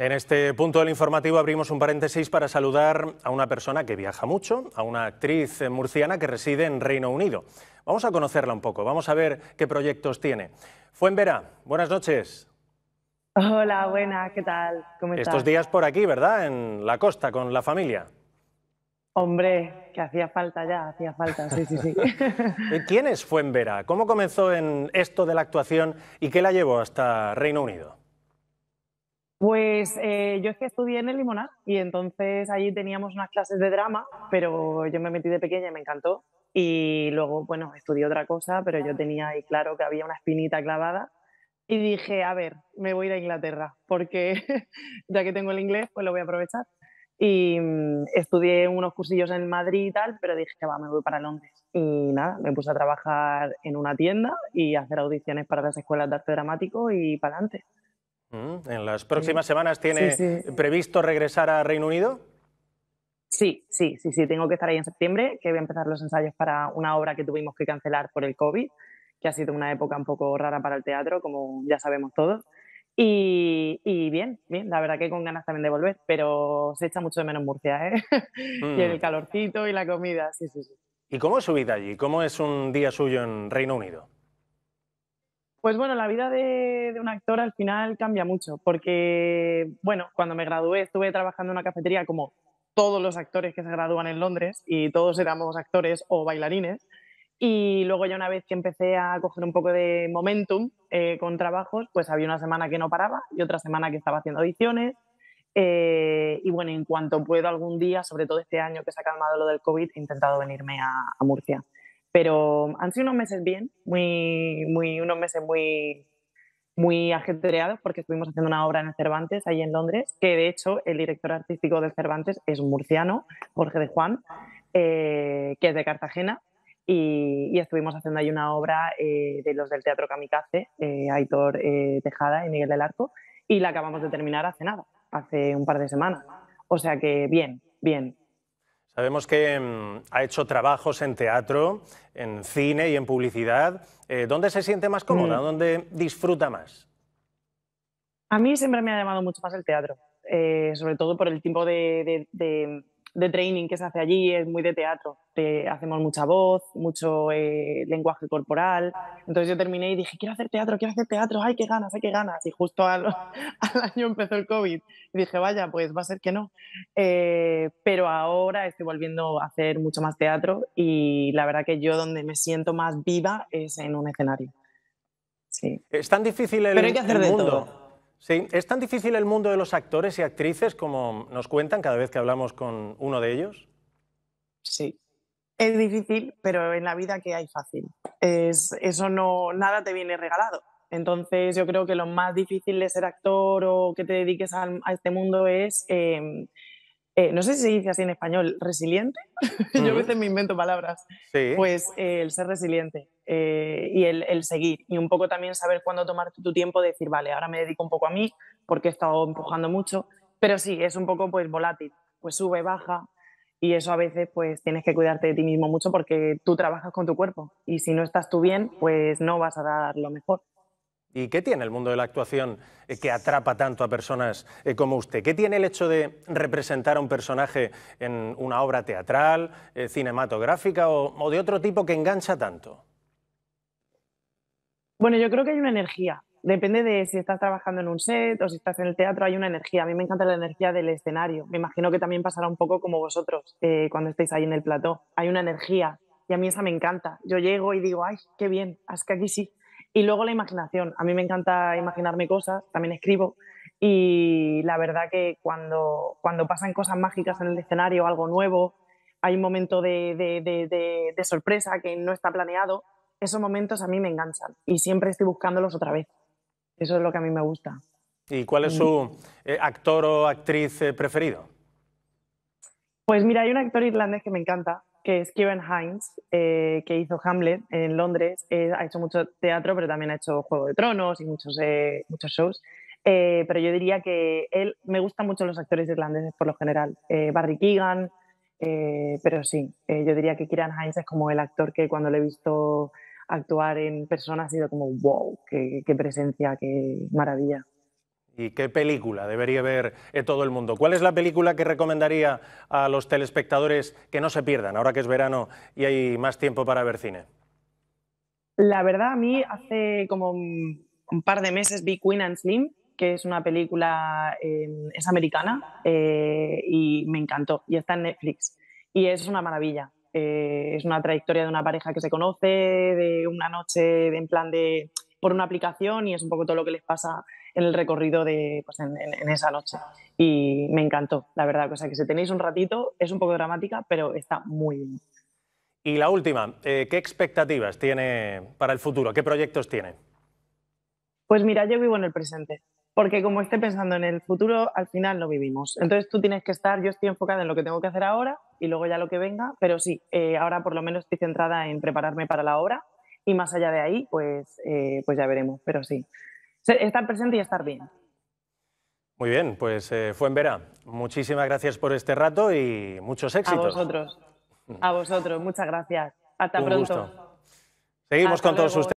En este punto del informativo abrimos un paréntesis para saludar a una persona que viaja mucho, a una actriz murciana que reside en Reino Unido. Vamos a conocerla un poco, vamos a ver qué proyectos tiene. Fuenvera, buenas noches. Hola, buena, ¿qué tal? ¿Cómo estás? Estos días por aquí, ¿verdad? En la costa, con la familia. Hombre, que hacía falta ya, hacía falta, sí, sí, sí. ¿Quién es Fuenvera? ¿Cómo comenzó en esto de la actuación y qué la llevó hasta Reino Unido? Pues eh, yo es que estudié en el Limonar y entonces allí teníamos unas clases de drama, pero yo me metí de pequeña y me encantó. Y luego, bueno, estudié otra cosa, pero yo tenía ahí claro que había una espinita clavada. Y dije, a ver, me voy a Inglaterra, porque ya que tengo el inglés, pues lo voy a aprovechar. Y mm, estudié unos cursillos en Madrid y tal, pero dije, va, me voy para Londres. Y nada, me puse a trabajar en una tienda y a hacer audiciones para las escuelas de arte dramático y para adelante. Mm, ¿En las próximas semanas tiene previsto regresar a Reino Unido? Sí, sí, sí, sí, tengo que estar ahí en septiembre, que voy a empezar los ensayos para una obra que tuvimos que cancelar por el COVID, que ha sido una época un poco rara para el teatro, como ya sabemos todos. Y, bien, bien, la verdad que con ganas también de volver, pero se echa mucho de menos Murcia, ¿eh? y el mm. calorcito y la comida, sí, sí, sí. ¿Y cómo es su vida allí? ¿Cómo es un día suyo en Reino Unido? Pues bueno, la vida de, un actor al final cambia mucho, porque, bueno, cuando me gradué estuve trabajando en una cafetería como todos los actores que se gradúan en Londres y todos éramos actores o bailarines. Y luego ya una vez que empecé a coger un poco de momentum eh, con trabajos, pues había una semana que no paraba y otra semana que estaba haciendo audiciones. Eh, y bueno, en cuanto puedo algún día, sobre todo este año que se ha calmado lo del COVID, he intentado venirme a Murcia. Pero han sido unos meses bien, muy, muy, unos meses muy, muy ajetreados porque estuvimos haciendo una obra en Cervantes, ahí en Londres, que de hecho el director artístico de Cervantes es un murciano, Jorge de Juan, eh, que es de Cartagena, y, estuvimos haciendo ahí una obra eh, de los del Teatro Kamikaze, eh, Aitor Tejada y Miguel del Arco, y la acabamos de terminar hace nada, hace un par de semanas. O sea que bien, bien. Sabemos que mm, ha hecho trabajos en teatro, en cine y en publicidad. Eh, ¿Dónde se siente más cómoda? Mm. ¿Dónde disfruta más? A mí siempre me ha llamado mucho más el teatro, eh, sobre todo por el tiempo de, de training que se hace allí es muy de teatro. Te, hacemos mucha voz, mucho eh, lenguaje corporal. Entonces yo terminé y dije, quiero hacer teatro, quiero hacer teatro, ay, qué ganas, ay, qué ganas. Y justo al, año empezó el COVID. dije, vaya, pues va a ser que no. Eh, pero ahora estoy volviendo a hacer mucho más teatro y la verdad que yo donde me siento más viva es en un escenario. Sí. Es tan difícil el, pero hay que hacer De todo. Sí, ¿es tan difícil el mundo de los actores y actrices como nos cuentan cada vez que hablamos con uno de ellos? Sí, es difícil, pero en la vida que hay fácil. Es, eso no, nada te viene regalado. Entonces yo creo que lo más difícil de ser actor o que te dediques a, este mundo es, em, eh, no sé si se dice así en español, resiliente. yo a veces me invento palabras. Sí. Pues eh, el ser resiliente. Eh, y el, seguir. Y un poco también saber cuándo tomar tu tiempo, de decir, vale, ahora me dedico un poco a mí porque he estado empujando mucho. Pero sí, es un poco pues volátil, pues sube, baja y eso a veces pues tienes que cuidarte de ti mismo mucho porque tú trabajas con tu cuerpo y si no estás tú bien, pues no vas a dar lo mejor. ¿Y qué tiene el mundo de la actuación eh, que atrapa tanto a personas eh, como usted? ¿Qué tiene el hecho de representar a un personaje en una obra teatral, cinematográfica o de otro tipo que engancha tanto? Bueno, yo creo que hay una energía. Depende de si estás trabajando en un set o si estás en el teatro, hay una energía. A mí me encanta la energía del escenario. Me imagino que también pasará un poco como vosotros eh, cuando estéis ahí en el plató. Hay una energía y a mí esa me encanta. Yo llego y digo, ay, qué bien, es que aquí sí. Y luego la imaginación. A mí me encanta imaginarme cosas, también escribo. Y la verdad que cuando, cuando pasan cosas mágicas en el escenario, algo nuevo, hay un momento de sorpresa que no está planeado, esos momentos a mí me enganchan y siempre estoy buscándolos otra vez. Eso es lo que a mí me gusta. ¿Y cuál es su mm. eh, actor o actriz eh, preferido? Pues mira, hay un actor irlandés que me encanta, que es Kieran Hines, eh, que hizo Hamlet en Londres. ha hecho mucho teatro, pero también ha hecho Juego de Tronos y muchos, muchos shows. pero yo diría que él me gusta mucho los actores irlandeses por lo general. Barry Keegan, pero sí, yo diría que Kieran Hines es como el actor que cuando le he visto actuar en persona ha sido como, wow, qué, presencia, qué maravilla. ¿Y qué película debería ver todo el mundo? ¿Cuál es la película que recomendaría a los telespectadores que no se pierdan ahora que es verano y hay más tiempo para ver cine? La verdad, a mí hace como un par de meses vi Queen and Slim, que es una película, em, es americana eh, y me encantó y está en Netflix. Y es una maravilla. Eh, es una trayectoria de una pareja que se conoce, de una noche en plan de por una aplicación y es un poco todo lo que les pasa en el recorrido de pues, en, esa noche. Y me encantó, la verdad. cosa que si tenéis un ratito, es un poco dramática, pero está muy bien. Y la última, eh, ¿qué expectativas tiene para el futuro? ¿Qué proyectos tiene? Pues mira, yo vivo en el presente porque como esté pensando en el futuro, al final lo vivimos. Entonces tú tienes que estar, yo estoy enfocada en lo que tengo que hacer ahora y luego ya lo que venga, pero sí, eh, ahora por lo menos estoy centrada en prepararme para la obra y más allá de ahí, pues, eh, pues ya veremos, pero sí, estar presente y estar bien. Muy bien, pues eh, Fuenvera, muchísimas gracias por este rato y muchos éxitos. A vosotros, a vosotros, muchas gracias. Hasta pronto. Seguimos con todos ustedes.